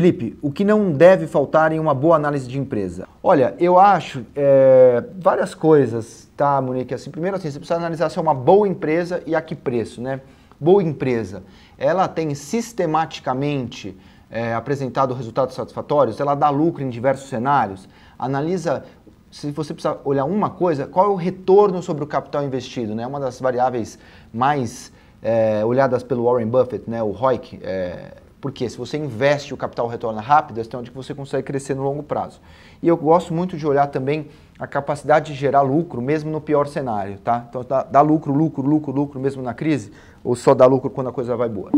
Felipe, o que não deve faltar em uma boa análise de empresa? Olha, eu acho é, várias coisas, tá, Monique? Assim, primeiro, assim, você precisa analisar se é uma boa empresa e a que preço, né? Boa empresa, ela tem sistematicamente é, apresentado resultados satisfatórios, ela dá lucro em diversos cenários. Analisa, se você precisar olhar uma coisa, qual é o retorno sobre o capital investido, né? Uma das variáveis mais é, olhadas pelo Warren Buffett, né? O ROIC, é, porque se você investe o capital retorna rápido, é onde você consegue crescer no longo prazo. E eu gosto muito de olhar também a capacidade de gerar lucro, mesmo no pior cenário, tá? Então dá, dá lucro, lucro, lucro, lucro, mesmo na crise, ou só dá lucro quando a coisa vai boa.